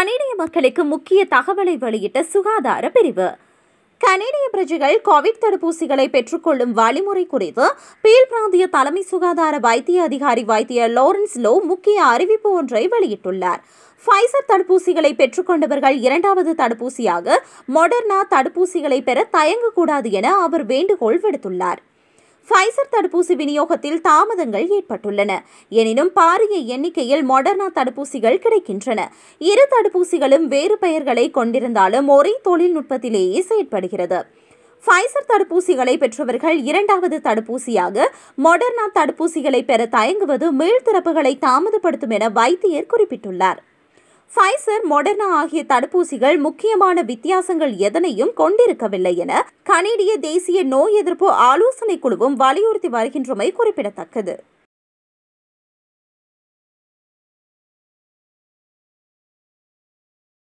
கனேடிய மக்களுக்கு முக்கிய தகவலை வெளியிட்ட சுகாதார பிரிவு கனேடிய பிரஜைகள் கோவிட் தடுப்பூசிகளை பெற்றுக்கொள்ளும் வழிமுறை குறித்து பீல் பிராந்திய தலைமை சுகாதார வைத்திய அதிகாரி வைத்திய லோரன்ஸ் லோ முக்கிய அறிவிப்பு ஒன்றை வெளியிட்டுள்ளார் ஃபைசர் தடுப்பூசிகளை பெற்றுக்கொண்டவர்கள் இரண்டாவது தடுப்பூசியாக மொடர்னா தடுப்பூசிகளை பெற தயங்கக்கூடாது என அவர் வேண்டுகோள் விடுத்துள்ளார் ஃபைசர் தடுப்பூசி விநியோகத்தில் தாமதங்கள் ஏற்பட்டுள்ளன எனினும் பாரிய எண்ணிக்கையில் மொடர்னா தடுப்பூசிகள் கிடைக்கின்றன இரு தடுப்பூசிகளும் வேறு பெயர்களை கொண்டிருந்தாலும் ஒரே தொழில்நுட்பத்திலேயே செயற்படுகிறது ஃபைசர் தடுப்பூசிகளை பெற்றவர்கள் இரண்டாவது தடுப்பூசியாக மொடர்னா தடுப்பூசிகளை பெற தயங்குவது மீள்திறப்புகளை தாமதப்படுத்தும் என வைத்தியர் குறிப்பிட்டுள்ளார் ஃபைசர் மொடர்னா ஆகிய தடுப்பூசிகள் முக்கியமான வித்தியாசங்கள் எதனையும் கொண்டிருக்கவில்லை என கனேடிய தேசிய நோய் எதிர்ப்பு ஆலோசனை குழுவும் வலியுறுத்தி வருகின்றமை குறிப்பிடத்தக்கது